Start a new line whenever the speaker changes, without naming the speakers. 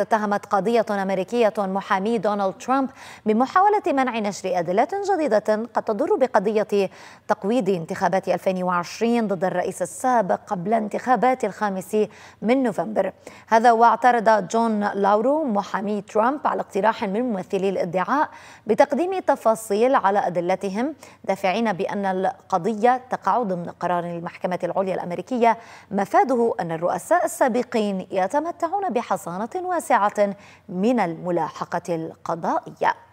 اتهمت قضية أمريكية محامي دونالد ترامب بمحاولة منع نشر أدلة جديدة قد تضر بقضية تقويض انتخابات 2020 ضد الرئيس السابق قبل انتخابات الخامس من نوفمبر هذا واعترض جون لاورو محامي ترامب على اقتراح من ممثلي الادعاء بتقديم تفاصيل على أدلتهم دافعين بأن القضية تقع ضمن قرار المحكمة العليا الأمريكية مفاده أن الرؤساء السابقين يتمتعون بحصانة واسعة واسعة من الملاحقة القضائية